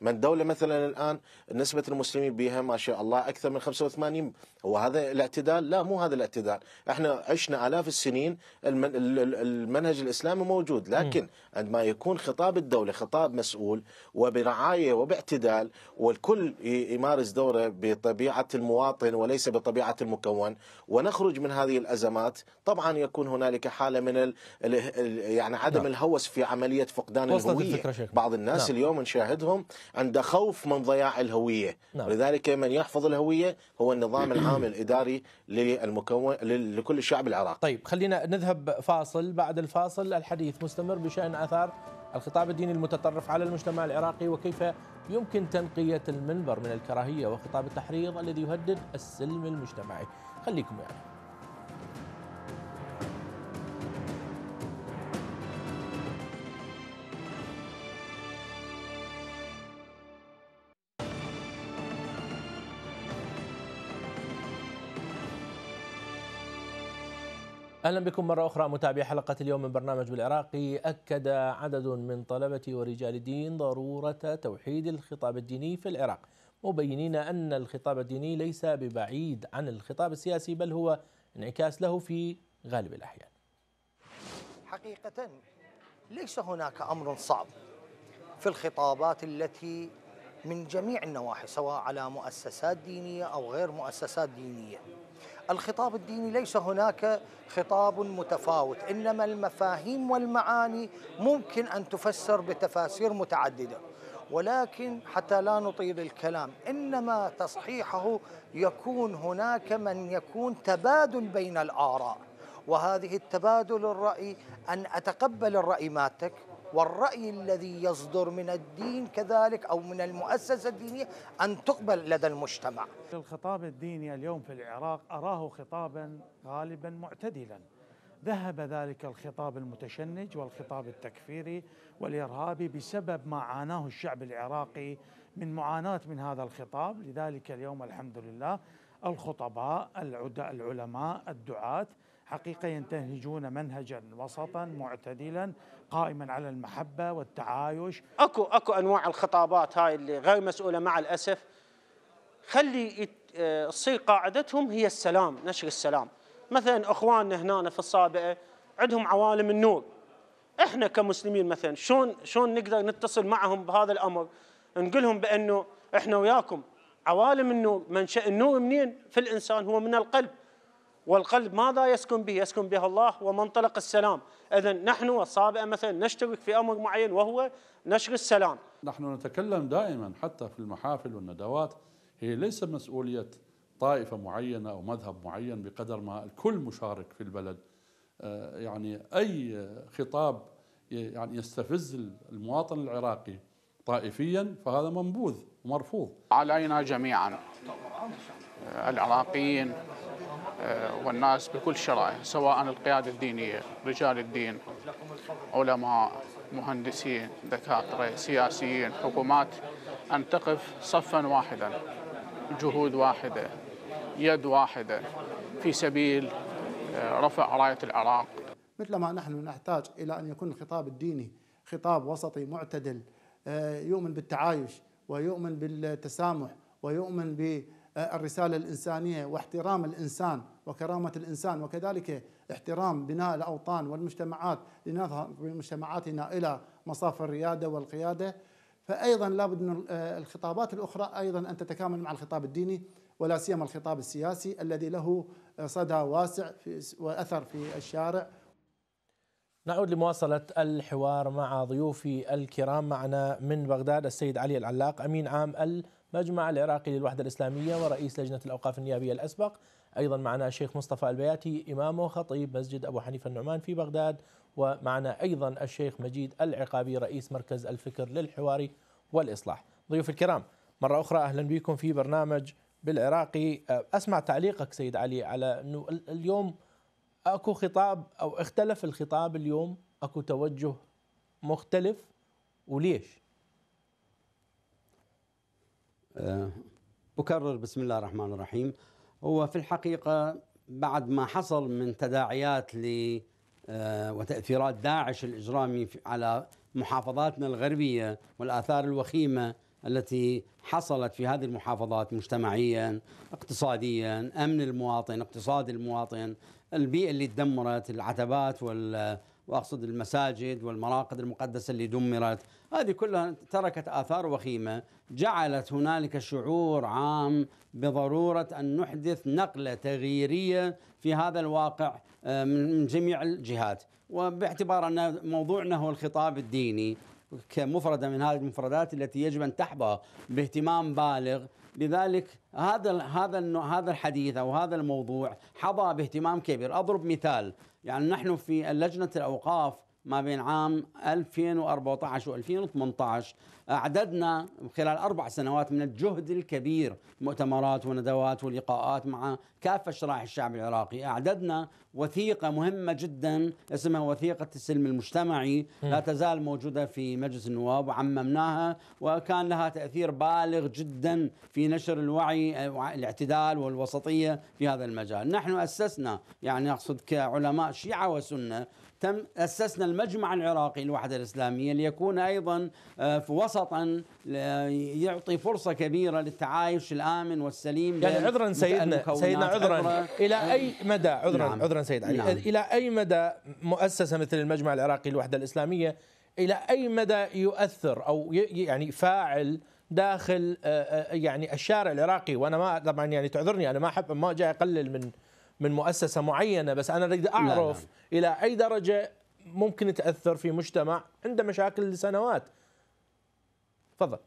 من دوله مثلا الان نسبه المسلمين بها ما شاء الله اكثر من 85 هو هذا الاعتدال لا مو هذا الاعتدال احنا عشنا الاف السنين المن... المنهج الاسلامي موجود لكن عندما يكون خطاب الدوله خطاب مسؤول وبرعايه وباعتدال والكل يمارس دوره بطبيعه المواطن وليس بطبيعه المكون ونخرج من هذه الازمات طبعا يكون هنالك حاله من يعني عدم نعم. الهوس في عمليه فقدان الهويه بعض الناس نعم. اليوم نشاهدهم عند خوف من ضياع الهويه نعم. لذلك من يحفظ الهويه هو النظام <clears throat> العام الاداري للمكون لكل الشعب العراقي طيب خلينا نذهب فاصل بعد الفاصل الحديث مستمر بشان اثار الخطاب الديني المتطرف على المجتمع العراقي وكيف يمكن تنقية المنبر من الكراهية وخطاب التحريض الذي يهدد السلم المجتمعي خليكم معنا يعني. اهلا بكم مره اخرى متابعي حلقه اليوم من برنامج بالعراقي اكد عدد من طلبه ورجال الدين ضروره توحيد الخطاب الديني في العراق مبينين ان الخطاب الديني ليس ببعيد عن الخطاب السياسي بل هو انعكاس له في غالب الاحيان. حقيقه ليس هناك امر صعب في الخطابات التي من جميع النواحي سواء على مؤسسات دينيه او غير مؤسسات دينيه. الخطاب الديني ليس هناك خطاب متفاوت انما المفاهيم والمعاني ممكن ان تفسر بتفاسير متعدده ولكن حتى لا نطيل الكلام انما تصحيحه يكون هناك من يكون تبادل بين الاراء وهذه التبادل الراي ان اتقبل الراي مالتك والرأي الذي يصدر من الدين كذلك أو من المؤسسة الدينية أن تقبل لدى المجتمع الخطاب الديني اليوم في العراق أراه خطابا غالبا معتدلا ذهب ذلك الخطاب المتشنج والخطاب التكفيري والإرهابي بسبب ما عاناه الشعب العراقي من معاناة من هذا الخطاب لذلك اليوم الحمد لله الخطباء العلماء الدعاة حقيقة ينتهجون منهجا وسطا معتدلا قائما على المحبة والتعايش أكو أكو أنواع الخطابات هاي اللي غير مسؤولة مع الأسف خلي آه، تصير قاعدتهم هي السلام نشر السلام مثلا اخواننا هنا في الصابئه عندهم عوالم النور احنا كمسلمين مثلا شلون شلون نقدر نتصل معهم بهذا الامر نقول لهم بانه احنا وياكم عوالم النور منشا النور منين في الانسان هو من القلب والقلب ماذا يسكن به؟ يسكن به الله ومنطلق السلام، اذا نحن والصابئه مثلا نشترك في امر معين وهو نشر السلام. نحن نتكلم دائما حتى في المحافل والندوات هي ليس مسؤوليه طائفه معينه او مذهب معين بقدر ما الكل مشارك في البلد. آه، يعني اي خطاب يعني يستفز المواطن العراقي طائفيا فهذا منبوذ ومرفوض. علينا جميعا العراقيين آه، والناس بكل شرائح سواء القيادة الدينية رجال الدين علماء مهندسين دكاترة سياسيين حكومات أن تقف صفا واحدا جهود واحدة يد واحدة في سبيل آه، رفع راية العراق مثلما نحن نحتاج إلى أن يكون الخطاب الديني خطاب وسطي معتدل آه، يؤمن بالتعايش ويؤمن بالتسامح ويؤمن بالرسالة الإنسانية واحترام الإنسان وكرامة الإنسان وكذلك احترام بناء الأوطان والمجتمعات لنظهر بمجتمعاتنا إلى مصاف الريادة والقيادة فأيضا لابد من آه، الخطابات الأخرى أيضا أن تتكامل مع الخطاب الديني ولا سيما الخطاب السياسي الذي له صدى واسع في وأثر في الشارع نعود لمواصلة الحوار مع ضيوفي الكرام معنا من بغداد السيد علي العلاق أمين عام ال مجمع العراقي للوحدة الإسلامية ورئيس لجنة الأوقاف النيابية الأسبق أيضا معنا الشيخ مصطفى البياتي إمامه خطيب مسجد أبو حنيفة النعمان في بغداد ومعنا أيضا الشيخ مجيد العقابي رئيس مركز الفكر للحوار والإصلاح ضيوف الكرام مرة أخرى أهلا بكم في برنامج بالعراقي أه، أسمع تعليقك سيد علي على أنه اليوم أكو خطاب أو اختلف الخطاب اليوم أكو توجه مختلف وليش بكرر آه، بسم الله الرحمن الرحيم هو في الحقيقة بعد ما حصل من تداعيات ل آه، وتأثيرات داعش الإجرامي على محافظاتنا الغربية والآثار الوخيمة التي حصلت في هذه المحافظات مجتمعيا اقتصاديا أمن المواطن اقتصاد المواطن البيئة اللي تدمرت العتبات وال واقصد المساجد والمراقد المقدسه اللي دمرت، هذه كلها تركت اثار وخيمه، جعلت هنالك شعور عام بضروره ان نحدث نقله تغييريه في هذا الواقع آه، من جميع الجهات، وباعتبار ان موضوعنا هو الخطاب الديني كمفرده من هذه المفردات التي يجب ان تحظى باهتمام بالغ لذلك هذا هذا هذا الحديث او هذا الموضوع حظى باهتمام كبير اضرب مثال يعني نحن في اللجنة الأوقاف ما بين عام 2014 و 2018 أعددنا خلال أربع سنوات من الجهد الكبير مؤتمرات وندوات ولقاءات مع كافة شرائح الشعب العراقي أعددنا وثيقة مهمة جدا اسمها وثيقة السلم المجتمعي لا تزال موجودة في مجلس النواب وعممناها وكان لها تأثير بالغ جدا في نشر الوعي الاعتدال والوسطية في هذا المجال نحن أسسنا يعني أقصد كعلماء شيعة وسنة تم أسسنا المجمع العراقي للوحدة الإسلامية ليكون أيضا آه، وسطا يعطي فرصة كبيرة للتعايش الآمن والسليم يعني عذرا سيدنا سيدنا عذرا إلى أي مدى عذرا نعم عذرا سيد علي نعم إلى أي مدى مؤسسة مثل المجمع العراقي للوحدة الإسلامية إلى أي مدى يؤثر أو يعني فاعل داخل آه، آه، يعني الشارع العراقي وانا ما طبعا يعني تعذرني انا ما احب ما جاي اقلل من من مؤسسه معينه بس انا اريد اعرف لا لا. الى اي درجه ممكن تاثر في مجتمع عنده مشاكل لسنوات تفضل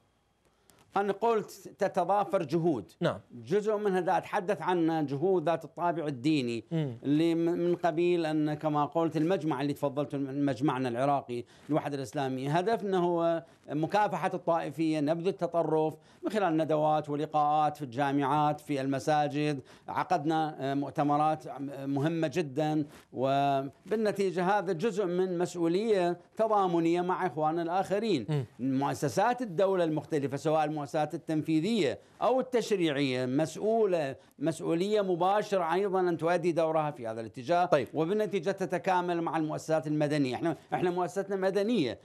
أنا قلت تتضافر جهود نعم جزء منها دا أتحدث عن جهود ذات الطابع الديني م. اللي من قبيل أن كما قلت المجمع اللي تفضلت مجمعنا العراقي الوحدة الإسلامي هدفنا هو مكافحة الطائفية نبذ التطرف من خلال ندوات ولقاءات في الجامعات في المساجد عقدنا آه، مؤتمرات آه، مهمة جدا وبالنتيجة هذا جزء من مسؤولية تضامنية مع إخواننا الآخرين م. مؤسسات الدولة المختلفة سواء المؤسسات المؤسسات التنفيذية أو التشريعية مسؤولة مسؤولية مباشرة أيضا أن تؤدي دورها في هذا الاتجاه طيب. وبالنتيجة تتكامل مع المؤسسات المدنية احنا احنا مؤسستنا مدنية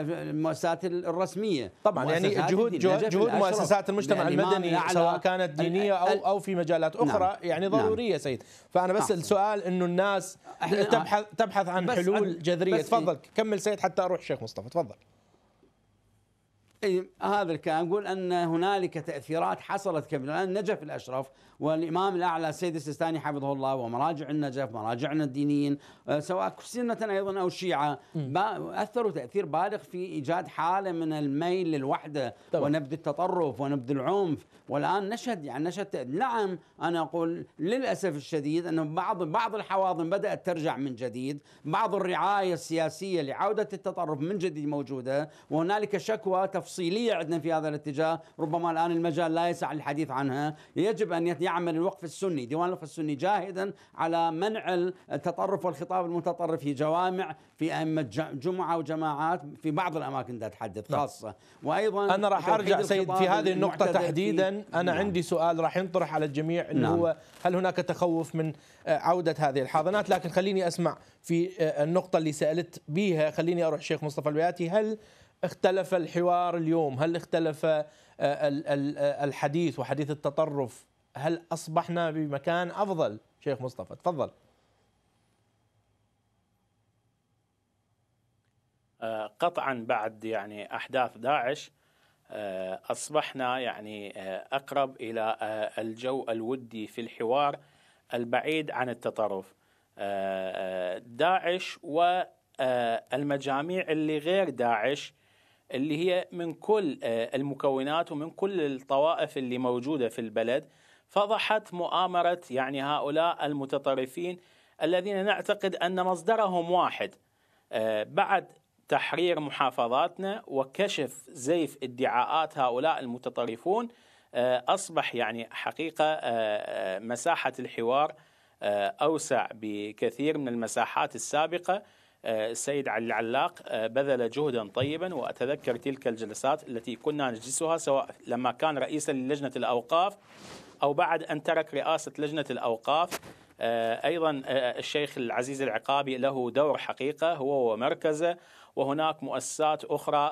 المؤسسات الرسمية طبعا يعني جهود, جهود مؤسسات المجتمع يعني المدني سواء كانت دينية أو أو في مجالات أخرى نعم. يعني نعم. ضرورية نعم. سيد فأنا بس أحسن. السؤال أنه الناس تبحث تبحث عن حلول جذرية تفضل كمل سيد حتى أروح الشيخ مصطفى تفضل أي هذا الكلام نقول أن هنالك تأثيرات حصلت كبيرة النجف الأشرف والإمام الأعلى السيد السيستاني حفظه الله ومراجع النجف مراجعنا الدينيين آه، سواء سنة أيضا أو شيعة أثروا تأثير بالغ في إيجاد حالة من الميل للوحدة طبعا. ونبذ التطرف ونبذ العنف والآن نشهد يعني نشهد نعم أنا أقول للأسف الشديد أن بعض بعض الحواضن بدأت ترجع من جديد بعض الرعاية السياسية لعودة التطرف من جديد موجودة وهنالك شكوى تفصيل تفصيلية عندنا في هذا الاتجاه ربما الآن المجال لا يسع للحديث عنها يجب أن يعمل الوقف السني ديوان الوقف السني جاهدا على منع التطرف والخطاب المتطرف في جوامع في أئمة جمعة وجماعات في بعض الأماكن ده تحدث نعم. خاصة وأيضا أنا راح أرجع سيد في هذه النقطة تحديدا أنا نعم. عندي سؤال راح ينطرح على الجميع اللي نعم. هو هل هناك تخوف من آه، عودة هذه الحاضنات لكن خليني أسمع في آه، النقطة اللي سألت بها خليني أروح الشيخ مصطفى البياتي هل اختلف الحوار اليوم هل اختلف آه، آه، الحديث وحديث التطرف هل أصبحنا بمكان أفضل شيخ مصطفى تفضل آه، قطعا بعد يعني أحداث داعش أصبحنا يعني أقرب إلى الجو الودي في الحوار البعيد عن التطرف داعش والمجاميع اللي غير داعش اللي هي من كل آه، المكونات ومن كل الطوائف اللي موجوده في البلد فضحت مؤامره يعني هؤلاء المتطرفين الذين نعتقد ان مصدرهم واحد آه، بعد تحرير محافظاتنا وكشف زيف ادعاءات هؤلاء المتطرفون آه، اصبح يعني حقيقه مساحه الحوار اوسع بكثير من المساحات السابقه السيد علي العلاق آه، بذل جهدا طيبا وأتذكر تلك الجلسات التي كنا نجلسها سواء لما كان رئيسا للجنة الأوقاف أو بعد أن ترك رئاسة لجنة الأوقاف آه، أيضا آه، الشيخ العزيز العقابي له دور حقيقة هو ومركزه وهناك مؤسسات أخرى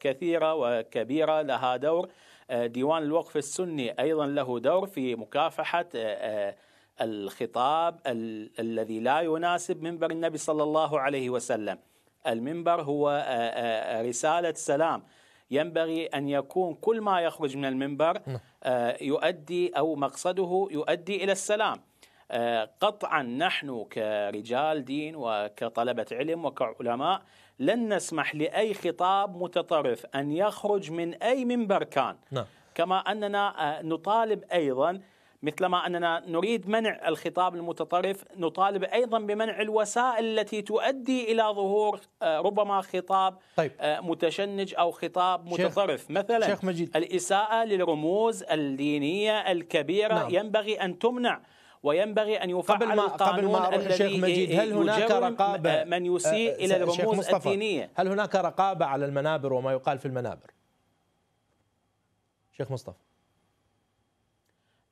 كثيرة وكبيرة لها دور ديوان الوقف السني أيضا له دور في مكافحة الخطاب ال- الذي لا يناسب منبر النبي صلى الله عليه وسلم المنبر هو رسالة سلام ينبغي أن يكون كل ما يخرج من المنبر نعم. يؤدي أو مقصده يؤدي إلى السلام قطعا نحن كرجال دين وكطلبة علم وكعلماء لن نسمح لأي خطاب متطرف أن يخرج من أي منبر كان نعم. كما أننا نطالب أيضا مثلما أننا نريد منع الخطاب المتطرف نطالب أيضا بمنع الوسائل التي تؤدي إلى ظهور آه، ربما خطاب طيب. آه، متشنج أو خطاب شيخ متطرف مثلا شيخ مجيد. الإساءة للرموز الدينية الكبيرة نعم. ينبغي أن تمنع وينبغي ان يفعل قبل ما قبل ما اروح الشيخ مجيد هل هناك آه، رقابه من يسيء الى الرموز الدينيه هل هناك رقابه على المنابر وما يقال في المنابر شيخ مصطفى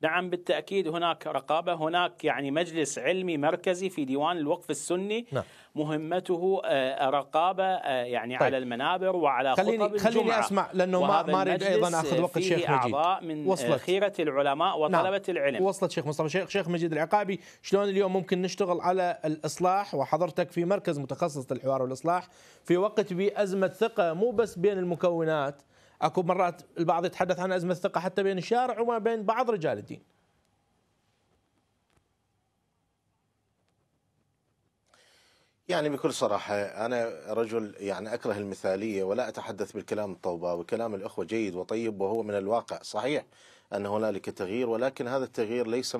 نعم بالتأكيد هناك رقابة هناك يعني مجلس علمي مركزي في ديوان الوقف السني نعم. مهمته آه، رقابة آه، يعني طيب. على المنابر وعلى خليني خطب الجمعة خليني أسمع لأنه ما ما أريد أيضا أخذ وقت الشيخ مجيد أعضاء من آه، وصلت. خيرة العلماء نعم. وطلبة نعم. العلم وصلت شيخ مصطفى شيخ, شيخ مجيد العقابي شلون اليوم ممكن نشتغل على الإصلاح وحضرتك في مركز متخصص للحوار والإصلاح في وقت بأزمة ثقة مو بس بين المكونات اكو مرات البعض يتحدث عن ازمه الثقه حتى بين الشارع وما بين بعض رجال الدين يعني بكل صراحة أنا رجل يعني أكره المثالية ولا أتحدث بالكلام الطوبة وكلام الأخوة جيد وطيب وهو من الواقع صحيح أن هنالك تغيير ولكن هذا التغيير ليس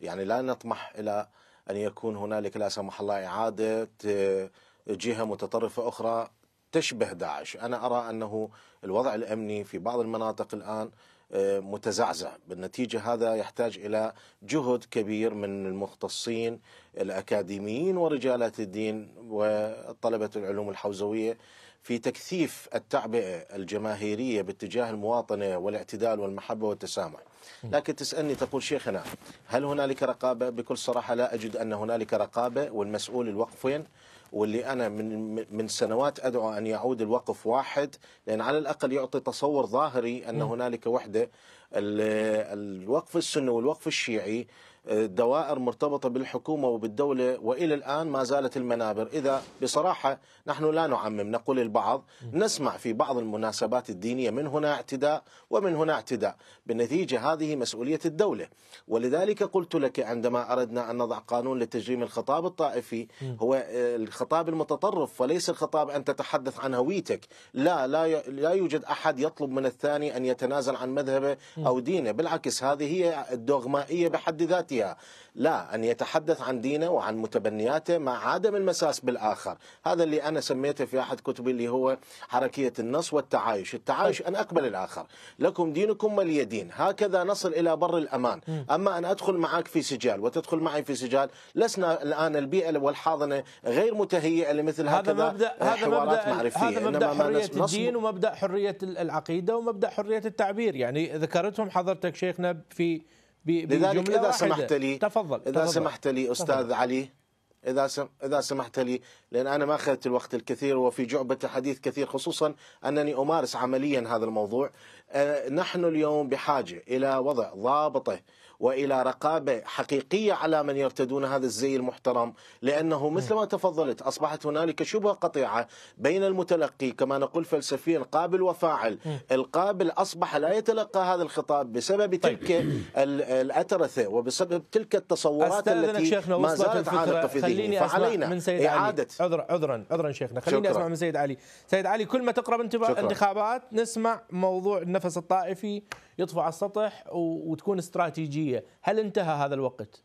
يعني لا نطمح إلى أن يكون هنالك لا سمح الله إعادة آه، جهة متطرفة أخرى تشبه داعش أنا أرى أنه الوضع الأمني في بعض المناطق الآن آه، متزعزع بالنتيجة هذا يحتاج إلى جهد كبير من المختصين الأكاديميين ورجالات الدين وطلبة العلوم الحوزوية في تكثيف التعبئة الجماهيرية باتجاه المواطنة والاعتدال والمحبة والتسامح لكن تسألني تقول شيخنا هل هنالك رقابة بكل صراحة لا أجد أن هنالك رقابة والمسؤول الوقفين واللي انا من من سنوات ادعو ان يعود الوقف واحد لان على الاقل يعطي تصور ظاهري ان هنالك وحده الوقف السني والوقف الشيعي دوائر مرتبطة بالحكومة وبالدولة وإلى الآن ما زالت المنابر إذا بصراحة نحن لا نعمم نقول البعض نسمع في بعض المناسبات الدينية من هنا اعتداء ومن هنا اعتداء بالنتيجة هذه مسؤولية الدولة ولذلك قلت لك عندما أردنا أن نضع قانون لتجريم الخطاب الطائفي هو آه، الخطاب المتطرف وليس الخطاب أن تتحدث عن هويتك لا لا لا يوجد أحد يطلب من الثاني أن يتنازل عن مذهبه أو دينه بالعكس هذه هي الدوغمائية بحد ذاتها ذاتها لا أن يتحدث عن دينه وعن متبنياته مع عدم المساس بالآخر هذا اللي أنا سميته في أحد كتبي اللي هو حركية النص والتعايش التعايش أن أقبل الآخر لكم دينكم ولي دين هكذا نصل إلى بر الأمان أما أن أدخل معك في سجال وتدخل معي في سجال لسنا الآن البيئة والحاضنة غير متهيئة لمثل هذا هكذا مبدأ هذا مبدأ معرفية. هذا مبدأ حرية الدين ومبدأ حرية العقيدة ومبدأ حرية التعبير يعني ذكرتهم حضرتك شيخنا في لذلك إذا سمحت لي تفضل إذا تفضل. سمحت لي أستاذ تفضل. علي إذا سم... إذا سمحت لي لأن أنا ما أخذت الوقت الكثير وفي جعبة حديث كثير خصوصا أنني أمارس عمليا هذا الموضوع آه، نحن اليوم بحاجة إلى وضع ضابطة والى رقابه حقيقيه على من يرتدون هذا الزي المحترم لانه مثل ما تفضلت اصبحت هنالك شبهه قطيعه بين المتلقي كما نقول فلسفيا قابل وفاعل القابل اصبح لا يتلقى هذا الخطاب بسبب طيب. تلك الاترثه وبسبب تلك التصورات التي شيخنا ما زالت عالقه في ذهني فعلينا من سيد اعاده عذرا عذرا عذرا شيخنا خليني شكرا. اسمع من سيد علي سيد علي كل ما تقرب انتخابات نسمع موضوع النفس الطائفي يطفو على السطح وتكون استراتيجيه، هل انتهى هذا الوقت؟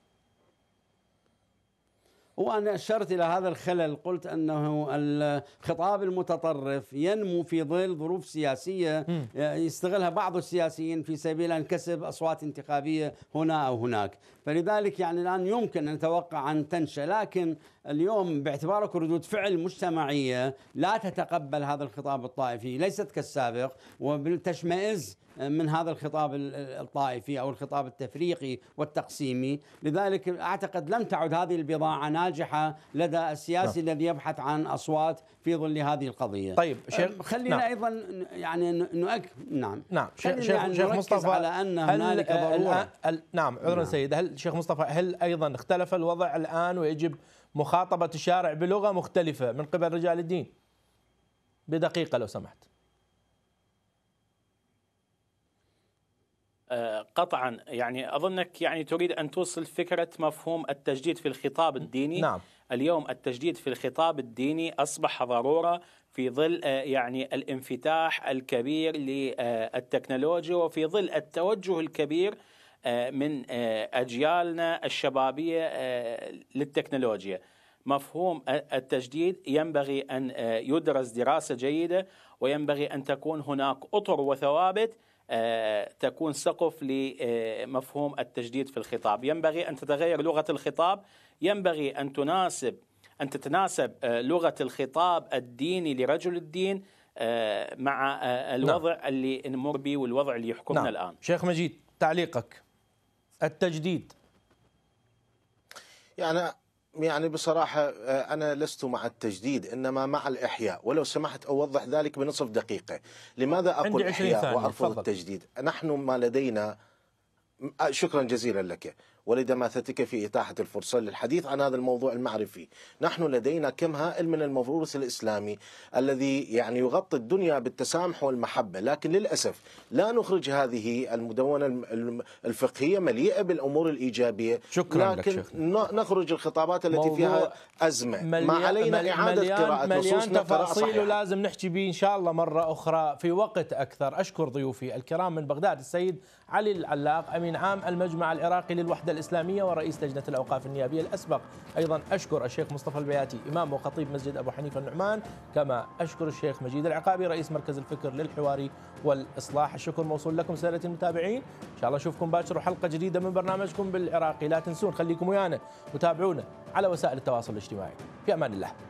وانا اشرت الى هذا الخلل قلت انه الخطاب المتطرف ينمو في ظل ظروف سياسيه آه، يستغلها بعض السياسيين في سبيل ان كسب اصوات انتخابيه هنا او هناك، فلذلك يعني الان يمكن ان نتوقع ان تنشا لكن اليوم باعتبارك ردود فعل مجتمعيه لا تتقبل هذا الخطاب الطائفي، ليست كالسابق وبالتشمئز من هذا الخطاب الطائفي أو الخطاب التفريقي والتقسيمي لذلك أعتقد لم تعد هذه البضاعة ناجحة لدى السياسي نعم. الذي يبحث عن أصوات في ظل هذه القضية طيب شيخ خلينا نعم. أيضا يعني نؤكد نعم نعم شيخ, يعني شيخ مصطفى على أن هنالك ضرورة نعم عذرا نعم. سيد هل شيخ مصطفى هل أيضا اختلف الوضع الآن ويجب مخاطبة الشارع بلغة مختلفة من قبل رجال الدين بدقيقة لو سمحت آه، قطعا يعني اظنك يعني تريد ان توصل فكره مفهوم التجديد في الخطاب الديني نعم اليوم التجديد في الخطاب الديني اصبح ضروره في ظل آه، يعني الانفتاح الكبير للتكنولوجيا وفي ظل التوجه الكبير آه، من اجيالنا الشبابيه للتكنولوجيا. مفهوم التجديد ينبغي ان يدرس دراسه جيده وينبغي ان تكون هناك اطر وثوابت آه، تكون سقف لمفهوم التجديد في الخطاب ينبغي أن تتغير لغة الخطاب ينبغي أن تناسب أن تتناسب آه، لغة الخطاب الديني لرجل الدين آه، مع نعم. الوضع نعم. اللي نمر به والوضع اللي يحكمنا نعم. الآن شيخ مجيد تعليقك التجديد يعني يعني بصراحة آه، أنا لست مع التجديد إنما مع الإحياء ولو سمحت أوضح ذلك بنصف دقيقة لماذا أقول إحياء وأرفض التجديد نحن ما لدينا آه، شكرا جزيلا لك ولدماثتك في إتاحة الفرصة للحديث عن هذا الموضوع المعرفي نحن لدينا كم هائل من المفروس الإسلامي الذي يعني يغطي الدنيا بالتسامح والمحبة لكن للأسف لا نخرج هذه المدونة الفقهية مليئة بالأمور الإيجابية شكرا لكن لك شكرا. نخرج الخطابات التي فيها أزمة ما علينا إعادة قراءة مليان تفاصيل لازم نحكي به إن شاء الله مرة أخرى في وقت أكثر أشكر ضيوفي الكرام من بغداد السيد علي العلاق أمين عام المجمع العراقي للوحدة الإسلامية ورئيس لجنة الأوقاف النيابية الأسبق أيضا أشكر الشيخ مصطفى البياتي إمام وخطيب مسجد أبو حنيفة النعمان كما أشكر الشيخ مجيد العقابي رئيس مركز الفكر للحواري والإصلاح الشكر موصول لكم سادة المتابعين إن شاء الله أشوفكم باكر وحلقة جديدة من برنامجكم بالعراقي لا تنسون خليكم ويانا وتابعونا على وسائل التواصل الاجتماعي في أمان الله